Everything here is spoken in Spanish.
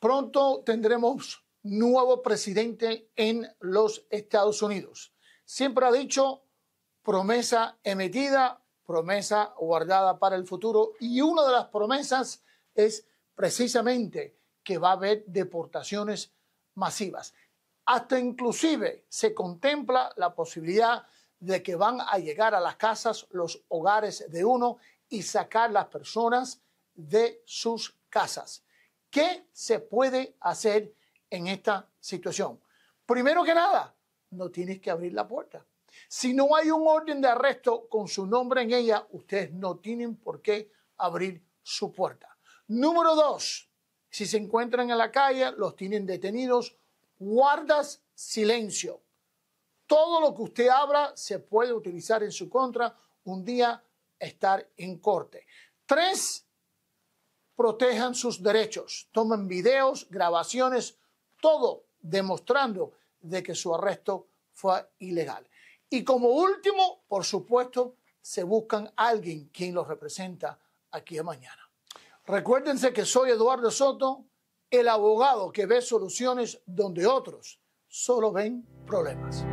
Pronto tendremos nuevo presidente en los Estados Unidos. Siempre ha dicho promesa emitida, promesa guardada para el futuro. Y una de las promesas es precisamente que va a haber deportaciones masivas. Hasta inclusive se contempla la posibilidad de que van a llegar a las casas, los hogares de uno y sacar las personas de sus casas. ¿Qué se puede hacer en esta situación? Primero que nada, no tienes que abrir la puerta. Si no hay un orden de arresto con su nombre en ella, ustedes no tienen por qué abrir su puerta. Número dos, si se encuentran en la calle, los tienen detenidos, guardas silencio. Todo lo que usted abra se puede utilizar en su contra un día estar en corte. Tres, protejan sus derechos, tomen videos, grabaciones, todo demostrando de que su arresto fue ilegal. Y como último, por supuesto, se buscan a alguien quien los representa aquí mañana. Recuérdense que soy Eduardo Soto, el abogado que ve soluciones donde otros solo ven problemas.